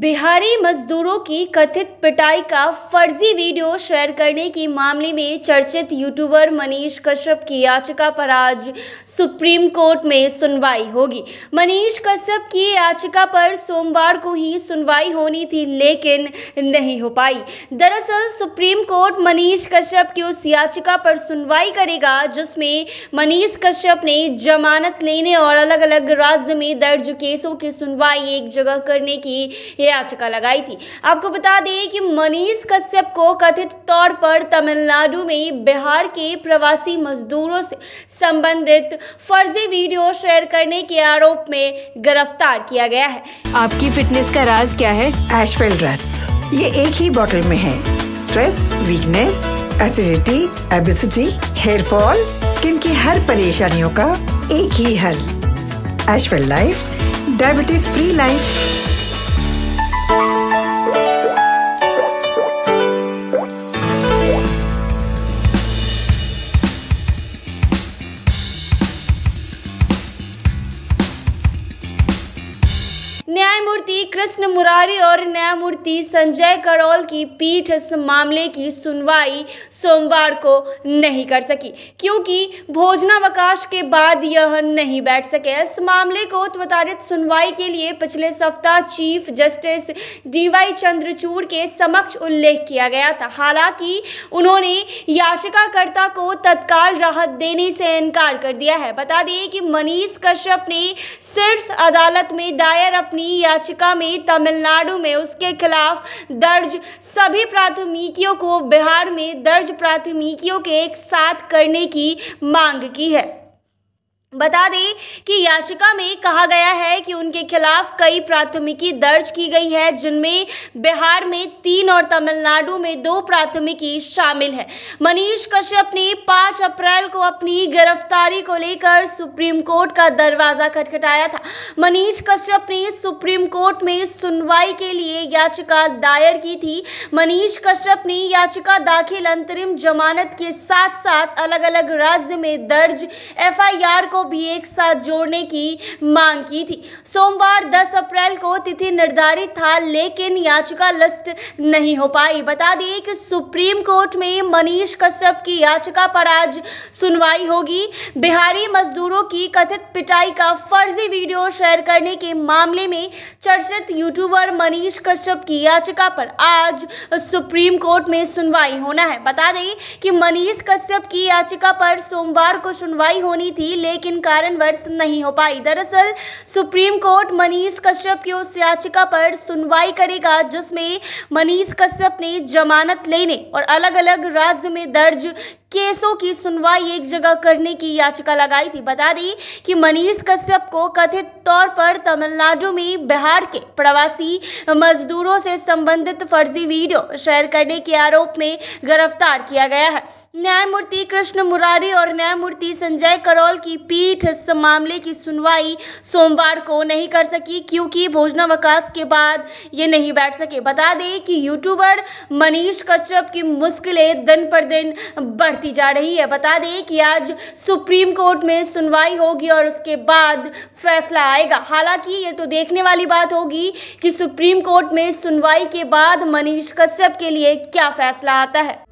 बिहारी मजदूरों की कथित पिटाई का फर्जी वीडियो शेयर करने के मामले में चर्चित यूट्यूबर मनीष कश्यप की याचिका पर आज सुप्रीम कोर्ट में सुनवाई होगी मनीष कश्यप की याचिका पर सोमवार को ही सुनवाई होनी थी लेकिन नहीं हो पाई दरअसल सुप्रीम कोर्ट मनीष कश्यप की उस याचिका पर सुनवाई करेगा जिसमें मनीष कश्यप ने जमानत लेने और अलग अलग राज्य में दर्ज केसों की सुनवाई एक जगह करने की याचिका लगाई थी आपको बता दें कि मनीष कश्यप को कथित तौर पर तमिलनाडु में बिहार के प्रवासी मजदूरों से संबंधित फर्जी वीडियो शेयर करने के आरोप में गिरफ्तार किया गया है आपकी फिटनेस का राज क्या है एशफेल रस ये एक ही बॉटल में है stress weakness acidity obesity hair fall skin की हर परेशानियों का एक ही हल एशफेल लाइफ डायबिटीज फ्री लाइफ न्यायमूर्ति कृष्ण मुरारी और न्यायमूर्ति संजय करोल की पीठ इस मामले की सुनवाई सोमवार को नहीं कर सकी क्योंकि भोजनावकाश के बाद यह नहीं बैठ सके इस मामले को त्वरित सुनवाई के लिए पिछले सप्ताह चीफ जस्टिस डीवाई चंद्रचूड़ के समक्ष उल्लेख किया गया था हालांकि उन्होंने याचिकाकर्ता को तत्काल राहत देने से इनकार कर दिया है बता दें कि मनीष कश्यप ने शीर्ष अदालत में दायर अपनी की याचिका में तमिलनाडु में उसके खिलाफ दर्ज सभी प्राथमिकियों को बिहार में दर्ज प्राथमिकियों के एक साथ करने की मांग की है बता दें कि याचिका में कहा गया है कि उनके खिलाफ कई प्राथमिकी दर्ज की गई है जिनमें बिहार में तीन और तमिलनाडु में दो प्राथमिकी शामिल है मनीष कश्यप ने 5 अप्रैल को अपनी गिरफ्तारी को लेकर सुप्रीम कोर्ट का दरवाजा खटखटाया था मनीष कश्यप ने सुप्रीम कोर्ट में सुनवाई के लिए याचिका दायर की थी मनीष कश्यप ने याचिका दाखिल अंतरिम जमानत के साथ साथ अलग अलग राज्य में दर्ज एफ को भी एक साथ जोड़ने की मांग की थी सोमवार 10 अप्रैल को तिथि निर्धारित था लेकिन याचिका लिस्ट नहीं हो पाई बता दें कि सुप्रीम कोर्ट में मनीष कश्यप की याचिका पर आज सुनवाई होगी बिहारी मजदूरों की कथित पिटाई का फर्जी वीडियो शेयर करने के मामले में चर्चित यूट्यूबर मनीष कश्यप की याचिका पर आज सुप्रीम कोर्ट में सुनवाई होना है बता दें कि मनीष कश्यप की याचिका पर सोमवार को सुनवाई होनी थी लेकिन लेकिन कारणवश नहीं हो पाई दरअसल सुप्रीम कोर्ट मनीष कश्यप की उस याचिका पर सुनवाई करेगा जिसमें मनीष कश्यप ने जमानत लेने और अलग अलग राज्य में दर्ज केसों की सुनवाई एक जगह करने की याचिका लगाई थी बता दी कि मनीष कश्यप को कथित तौर पर तमिलनाडु में बिहार के प्रवासी मजदूरों से संबंधित फर्जी वीडियो शेयर करने के आरोप में गिरफ्तार किया गया है न्यायमूर्ति कृष्ण मुरारी और न्यायमूर्ति संजय करोल की पीठ इस मामले की सुनवाई सोमवार को नहीं कर सकी क्योंकि भोजनावकाश के बाद ये नहीं बैठ सके बता दें कि यूट्यूबर मनीष कश्यप की मुश्किलें दिन पर दिन बढ़ती बढ़ाती जा रही है बता दें कि आज सुप्रीम कोर्ट में सुनवाई होगी और उसके बाद फैसला आएगा हालांकि ये तो देखने वाली बात होगी कि सुप्रीम कोर्ट में सुनवाई के बाद मनीष कश्यप के लिए क्या फैसला आता है